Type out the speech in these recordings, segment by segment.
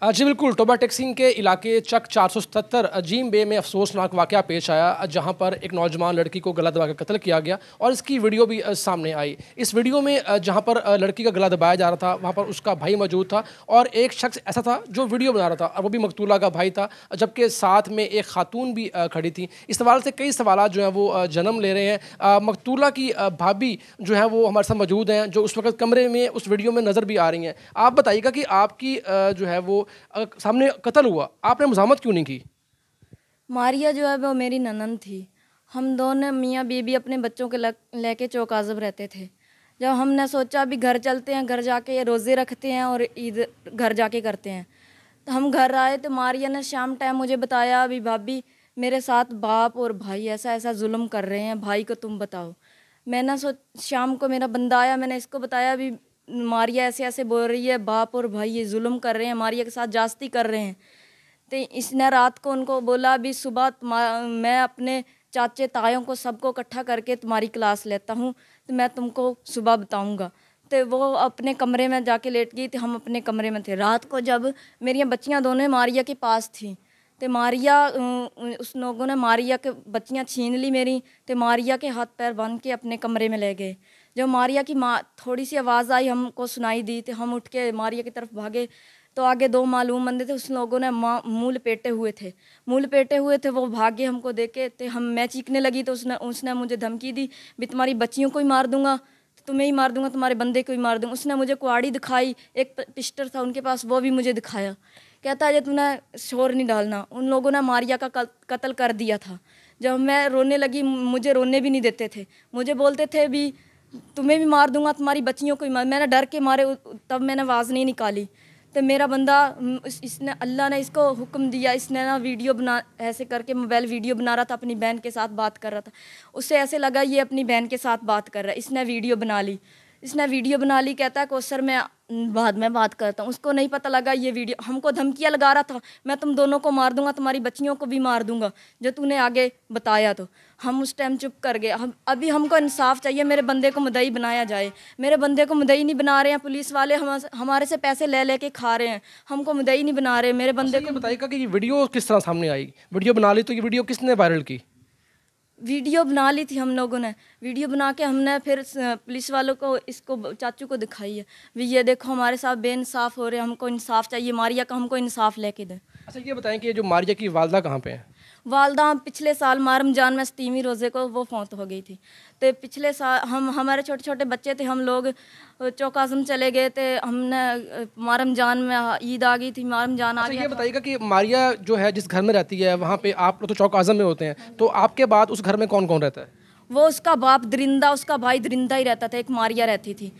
जी बिल्कुल टोबा टेक्सिंग के इलाके चक 477 अजीम बे में अफसोसनाक वाक़ पेश आया जहां पर एक नौजवान लड़की को गला दबाकर कत्ल किया गया और इसकी वीडियो भी सामने आई इस वीडियो में जहां पर लड़की का गला दबाया जा रहा था वहां पर उसका भाई मौजूद था और एक शख्स ऐसा था जो वीडियो बना रहा था और वो भी मकतूला का भाई था जबकि साथ में एक खातून भी खड़ी थी इस सवाल से कई सवाल जो हैं वो जन्म ले रहे हैं मकतूला की भाभी जो है वो हमारे साथ मौजूद हैं जो उस वक्त कमरे में उस वीडियो में नज़र भी आ रही हैं आप बताइएगा कि आपकी जो है वो सामने कत्ल हुआ आपने मुजामत क्यों नहीं की मारिया जो है वो मेरी ननन थी हम दोनों मियाँ बीबी अपने बच्चों के लेके चौक आज़ब रहते थे जब हमने सोचा अभी घर चलते हैं घर जाके ये रोज़े रखते हैं और ईद घर जाके करते हैं तो हम घर आए तो मारिया ने शाम टाइम मुझे बताया अभी भाभी मेरे साथ बाप और भाई ऐसा ऐसा जुल्म कर रहे हैं भाई को तुम बताओ मैंने सोच शाम को मेरा बंदा आया मैंने इसको बताया अभी मारिया ऐसे ऐसे बोल रही है बाप और भाई ये जुल्म कर रहे हैं मारिया के साथ जास्ती कर रहे हैं तो इसने रात को उनको बोला अभी सुबह मैं अपने चाचे तायों को सबको इकट्ठा करके तुम्हारी क्लास लेता हूँ तो मैं तुमको सुबह बताऊँगा तो वो अपने कमरे में जाके लेट गई तो हम अपने कमरे में थे रात को जब मेरी बच्चियाँ दोनों मारिया के पास थी तो मारिया उस लोगों ने मारिया के बच्चियाँ छीन ली मेरी तो मारिया के हाथ पैर बांध के अपने कमरे में ले गए जब मारिया की माँ थोड़ी सी आवाज़ आई हमको सुनाई दी तो हम उठ के मारिया की तरफ भागे तो आगे दो मालूम बंदे थे उस लोगों ने माँ मुँह लपेटे हुए थे मुँह लपेटे हुए थे वो भागे हमको देखे तो हम मैं चीखने लगी तो उसने उसने मुझे धमकी दी भी तुम्हारी बच्चियों को ही मार दूंगा तो तुम्हें ही मार दूंगा तुम्हारे बंदे को ही मार दूंगा उसने मुझे कुआड़ी दिखाई एक पिस्टर था उनके पास वो भी मुझे दिखाया कहता है तुमने शोर नहीं डालना उन लोगों ने मारिया का कत्ल कर दिया था जब मैं रोने लगी मुझे रोने भी नहीं देते थे मुझे बोलते थे भी तुम्हें भी मार दूंगा तुम्हारी बच्चियों को भी मार मैंने डर के मारे तब मैंने आवाज़ नहीं निकाली तो मेरा बंदा इस, इसने अल्लाह ने इसको हुक्म दिया इसने ना वीडियो बना ऐसे करके मोबाइल वीडियो बना रहा था अपनी बहन के साथ बात कर रहा था उससे ऐसे लगा ये अपनी बहन के साथ बात कर रहा है इसने वीडियो बना ली इसने वीडियो बना ली कहता है को सर मैं बाद में बात करता हूँ उसको नहीं पता लगा ये वीडियो हमको धमकियाँ लगा रहा था मैं तुम दोनों को मार दूंगा तुम्हारी बच्चियों को भी मार दूंगा जो तूने आगे बताया तो हम उस टाइम चुप कर गए हम अभी हमको इंसाफ चाहिए मेरे बंदे को मदई बनाया जाए मेरे बंदे को मुदई नहीं बना रहे हैं पुलिस वाले हम हमारे से पैसे ले लेके खा रहे हैं हमको मुदई नहीं बना रहे मेरे अच्छा, बंदे को बताएगा कि ये वीडियो किस तरह सामने आई वीडियो बना ली तो ये वीडियो किसने वायरल की वीडियो बना ली थी हम लोगों ने वीडियो बना के हमने फिर पुलिस वालों को इसको चाचू को दिखाई है भी ये देखो हमारे साथ बेइंसाफ़ हो रहे हैं हमको इंसाफ चाहिए मारिया का हमको इंसाफ लेके दें अच्छा ये बताएं कि ये जो मारिया की वालदा कहाँ पे है वालदा पिछले साल माह रमजान में सतीवी रोज़े को वो फौत हो गई थी तो पिछले साल हम हमारे छोटे छोटे बच्चे थे हम लोग चौक आजम चले गए थे हमने मारम रमजान में ईद आ गई थी मारम रमजान आ अच्छा, गया ये बताइएगा कि मारिया जो है जिस घर में रहती है वहाँ पे आप तो चौक आजम में होते हैं तो आपके बाद उस घर में कौन कौन रहता है वो उसका बाप दरिंदा उसका भाई दरिंदा ही रहता था एक मारिया रहती थी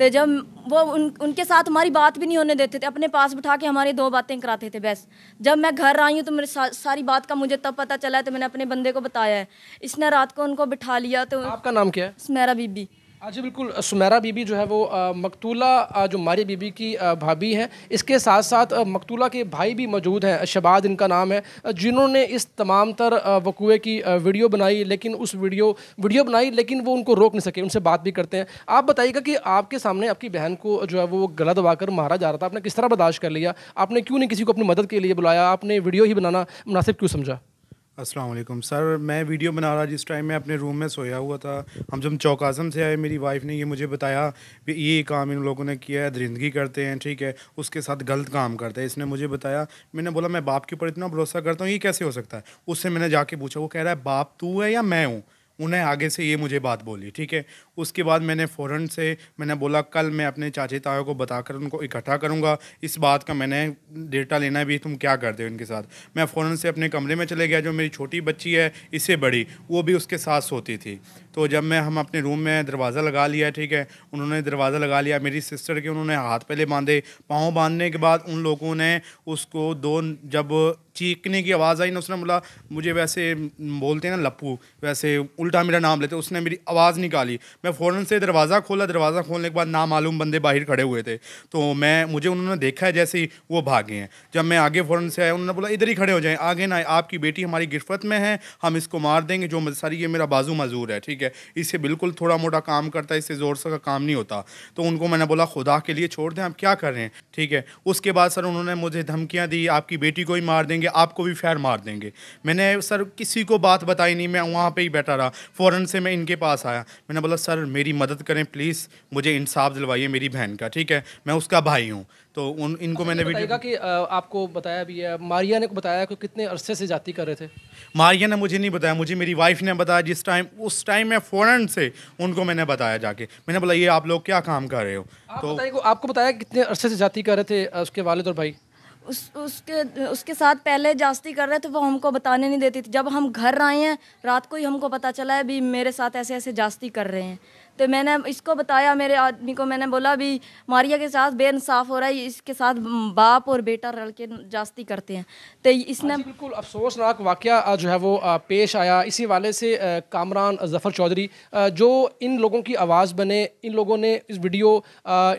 तो जब वो उन उनके साथ हमारी बात भी नहीं होने देते थे अपने पास बिठा के हमारी दो बातें कराते थे बस जब मैं घर आई हूँ तो मेरे सा, सारी बात का मुझे तब पता चला है तो मैंने अपने बंदे को बताया है इसने रात को उनको बिठा लिया तो आपका नाम क्या है स्मेरा बीबी हाँ जी बिल्कुल सुमेरा बीबी जो है वो मकतूला जो मारे बीबी की भाभी हैं इसके साथ साथ मकतूला के भाई भी मौजूद हैं शबाद इनका नाम है जिन्होंने इस तमाम तर वकूए की वीडियो बनाई लेकिन उस वीडियो वीडियो बनाई लेकिन वो उनको रोक नहीं सके उनसे बात भी करते हैं आप बताइएगा कि आपके सामने आपकी बहन को जो है वो गलत दबाकर मारा जा रहा था आपने किस तरह बर्दाश्त कर लिया आपने क्यों नहीं किसी को अपनी मदद के लिए बुलाया आपने वीडियो ही बनाना मुनासिब क्यों समझा अस्सलाम वालेकुम सर मैं वीडियो बना रहा जिस टाइम मैं अपने रूम में सोया हुआ था हम जब चौक आज़म से आए मेरी वाइफ ने ये मुझे बताया कि ये काम इन लोगों ने किया है दरिंदगी करते हैं ठीक है उसके साथ गलत काम करते हैं इसने मुझे बताया मैंने बोला मैं बाप के ऊपर इतना भरोसा करता हूँ ये कैसे हो सकता है उससे मैंने जाके पूछा वो कह रहा है बाप तू है या मैं हूँ उन्हें आगे से ये मुझे बात बोली ठीक है उसके बाद मैंने फ़ौरन से मैंने बोला कल मैं अपने चाचे तायों को बताकर उनको इकट्ठा करूँगा इस बात का मैंने डेटा लेना भी तुम क्या करते हो इनके साथ मैं फ़ौरन से अपने कमरे में चले गया जो मेरी छोटी बच्ची है इससे बड़ी वो भी उसके साथ सोती थी तो जब मैं हम अपने रूम में दरवाज़ा लगा लिया ठीक है उन्होंने दरवाज़ा लगा लिया मेरी सिस्टर के उन्होंने हाथ पहले बांधे पाँव बांधने के बाद उन लोगों ने उसको दो जब चीखने की आवाज़ आई ना उसने बोला मुझे वैसे बोलते हैं ना लप्पू वैसे उल्टा मेरा नाम लेते उसने मेरी आवाज़ निकाली मैं फ़ौरन से दरवाज़ा खोला दरवाज़ा खोलने के बाद मालूम बंदे बाहर खड़े हुए थे तो मैं मुझे उन्होंने देखा है जैसे ही वो भागे हैं जब मैं आगे फ़ौरन से आया उन्होंने बोला इधर ही खड़े हो जाएँ आगे ना आपकी बेटी हमारी गिरफ्त में है हम इसको मार देंगे जो सारी ये मेरा बाजू मजूर है ठीक है है इससे बिल्कुल थोड़ा मोटा काम करता है इससे ज़ोर से का काम नहीं होता तो उनको मैंने बोला खुदा के लिए छोड़ दें आप क्या कर रहे हैं ठीक है उसके बाद सर उन्होंने मुझे धमकियाँ दी आपकी बेटी को ही मार देंगे आपको भी फैर मार देंगे मैंने सर किसी को बात बताई नहीं मैं वहाँ पर ही बैठा रहा फ़ौर से मैं इनके पास आया मैंने बोला सर मेरी मदद करें प्लीज़ मुझे इंसाफ दिलवाइए मेरी बहन का ठीक है मैं उसका भाई हूँ तो उन इनको अच्छा, मैंने भी वीडियो कि आपको बताया भी है मारिया ने बताया कि कितने अरसे से जाति कर रहे थे मारिया ने मुझे नहीं बताया मुझे मेरी वाइफ ने बताया जिस टाइम उस टाइम मैं फ़ौरन से उनको मैंने बताया जाके मैंने बोला ये आप लोग क्या काम कर रहे हो आप तो बताइए आपको बताया कितने अरसे से जाति कर रहे थे उसके वालद और भाई उस उसके उसके साथ पहले जास्ती कर रहे थे वो हमको बताने नहीं देती थी जब हम घर आए हैं रात को ही हमको पता चला है भी मेरे साथ ऐसे ऐसे जास्ती कर रहे हैं तो मैंने इसको बताया मेरे आदमी को मैंने बोला भी मारिया के साथ बेनसाफ हो रहा है इसके साथ बाप और बेटा रल के जास्ती करते हैं तो इसने हाँ बिल्कुल अफसोसनाक वाक़ जो है वो पेश आया इसी वाले से कामरान जफ़र चौधरी जो इन लोगों की आवाज़ बने इन लोगों ने इस वीडियो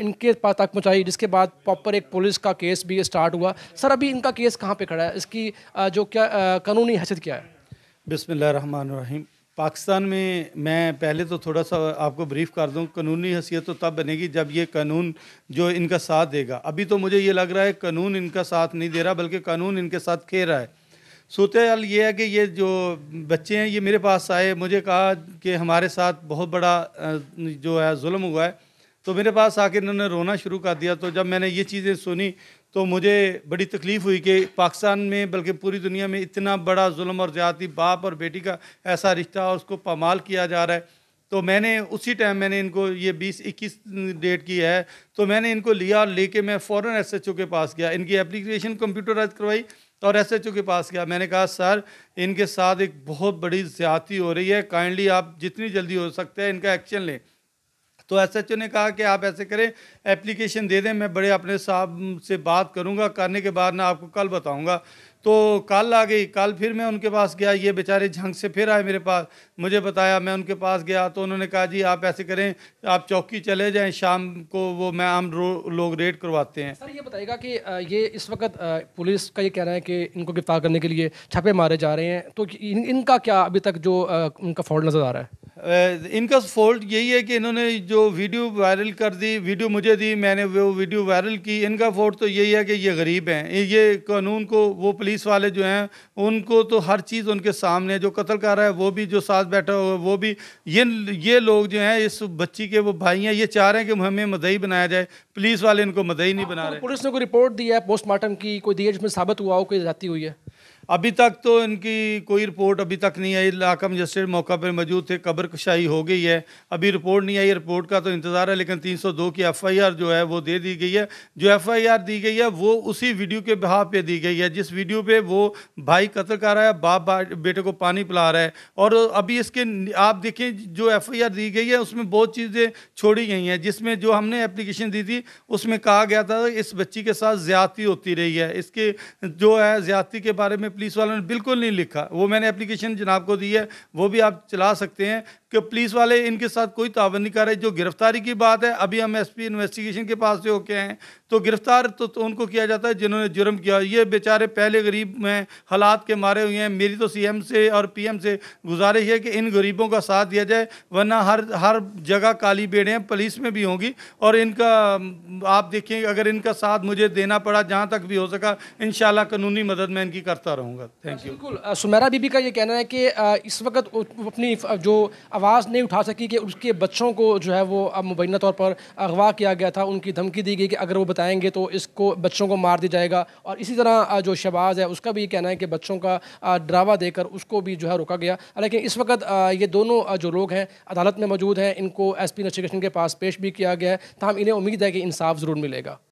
इनके पास तक पहुँचाई जिसके बाद प्रॉपर एक पुलिस का केस भी स्टार्ट हुआ सर अभी इनका केस कहाँ पर खड़ा है इसकी जो क्या कानूनी हैसियत क्या है बिसमीम पाकिस्तान में मैं पहले तो थोड़ा सा आपको ब्रीफ कर दूं कानूनी हैसियत तो तब बनेगी जब ये कानून जो इनका साथ देगा अभी तो मुझे ये लग रहा है कानून इनका साथ नहीं दे रहा बल्कि कानून इनके साथ खे रहा है हाल ये है कि ये जो बच्चे हैं ये मेरे पास आए मुझे कहा कि हमारे साथ बहुत बड़ा जो है जुल्म हुआ है तो मेरे पास आकर इन्होंने रोना शुरू कर दिया तो जब मैंने ये चीज़ें सुनी तो मुझे बड़ी तकलीफ़ हुई कि पाकिस्तान में बल्कि पूरी दुनिया में इतना बड़ा जुल्म और ज़्यादा बाप और बेटी का ऐसा रिश्ता और उसको पामाल किया जा रहा है तो मैंने उसी टाइम मैंने इनको ये बीस इक्कीस डेट की है तो मैंने इनको लिया और लेके मैं फ़ौरन एस एच ओ के पास गया इनकी एप्लीकेशन कंप्यूटराइज करवाई और एस एच ओ के पास गया मैंने कहा सर इनके साथ एक बहुत बड़ी ज़्यादा हो रही है काइंडली आप जितनी जल्दी हो सकता है इनका एक्शन लें तो एसएचओ ने कहा कि आप ऐसे करें एप्लीकेशन दे दें मैं बड़े अपने साहब से बात करूँगा करने के बाद ना आपको कल बताऊँगा तो कल आ गई कल फिर मैं उनके पास गया ये बेचारे झंग से फिर आए मेरे पास मुझे बताया मैं उनके पास गया तो उन्होंने कहा जी आप ऐसे करें आप चौकी चले जाएं शाम को वो मैं आम लोग रेड करवाते हैं सर ये बताइएगा कि ये इस वक्त पुलिस का ये कहना है कि इनको गिरफ्तार करने के लिए छापे मारे जा रहे हैं तो इन, इनका क्या अभी तक जो उनका फॉल्ट नज़र आ रहा है इनका फॉल्ट यही है कि इन्होंने जो वीडियो वायरल कर दी वीडियो मुझे दी मैंने वो वीडियो वायरल की इनका फॉल्ट तो यही है कि ये गरीब हैं ये कानून को वो पुलिस वाले जो हैं उनको तो हर चीज़ उनके सामने जो कत्ल कर रहा है वो भी जो साथ बैठा हुआ है वो भी ये ये लोग जो हैं इस बच्ची के वो भाई हैं ये चाह रहे हैं कि हमें मदई बनाया जाए पुलिस वाले इनको मदई नहीं बना रहे पुलिस ने कोई रिपोर्ट दी है पोस्टमार्टम की कोई दी है जिसमें साबित हुआ हो कोई जाती हुई है अभी तक तो इनकी कोई रिपोर्ट अभी तक नहीं आई इलाका जस्टिस मौका पर मौजूद थे कब्र कशाई हो गई है अभी रिपोर्ट नहीं आई रिपोर्ट का तो इंतज़ार है लेकिन 302 की एफआईआर जो है वो दे दी गई है जो एफआईआर दी गई है वो उसी वीडियो के बहा पे दी गई है जिस वीडियो पे वो भाई कत्ल कर रहा है बाप बेटे को पानी पिला रहा है और अभी इसके आप देखें जो एफ दी गई है उसमें बहुत चीज़ें छोड़ी गई हैं जिसमें जो हमने एप्लीकेशन दी थी उसमें कहा गया था इस बच्ची के साथ ज़्यादती होती रही है इसके जो है ज़्यादती के बारे में पुलिस वालों ने बिल्कुल नहीं लिखा वो मैंने एप्लीकेशन जनाब को दी है वो भी आप चला सकते हैं कि पुलिस वाले इनके साथ कोई तावन नहीं कर रहे जो गिरफ्तारी की बात है अभी हम एसपी इन्वेस्टिगेशन के पास से होके हैं तो गिरफ्तार तो, तो उनको किया जाता है जिन्होंने जुर्म किया ये बेचारे पहले गरीब में हालात के मारे हुए हैं मेरी तो सीएम से और पीएम से गुजारिश है कि इन गरीबों का साथ दिया जाए वरना हर हर जगह काली बेड़े हैं पुलिस में भी होंगी और इनका आप देखें अगर इनका साथ मुझे देना पड़ा जहाँ तक भी हो सका इन कानूनी मदद मैं इनकी करता रहूँगा थैंक यू बिल्कुल सुमेरा बीबी का ये कहना है कि इस वक्त अपनी जो आवाज़ नहीं उठा सकी कि उसके बच्चों को जो है वो अब मुबैना तौर पर अगवा किया गया था उनकी धमकी दी गई कि अगर वो बताएंगे तो इसको बच्चों को मार दिया जाएगा और इसी तरह जो शहबाज है उसका भी ये कहना है कि बच्चों का ड्रावा देकर उसको भी जो है रोका गया लेकिन इस वक्त ये दोनों जो लोग हैं अदालत में मौजूद हैं इनको एस पी के पास पेश भी किया गया है तहम इन्हें उम्मीद है कि इंसाफ ज़रूर मिलेगा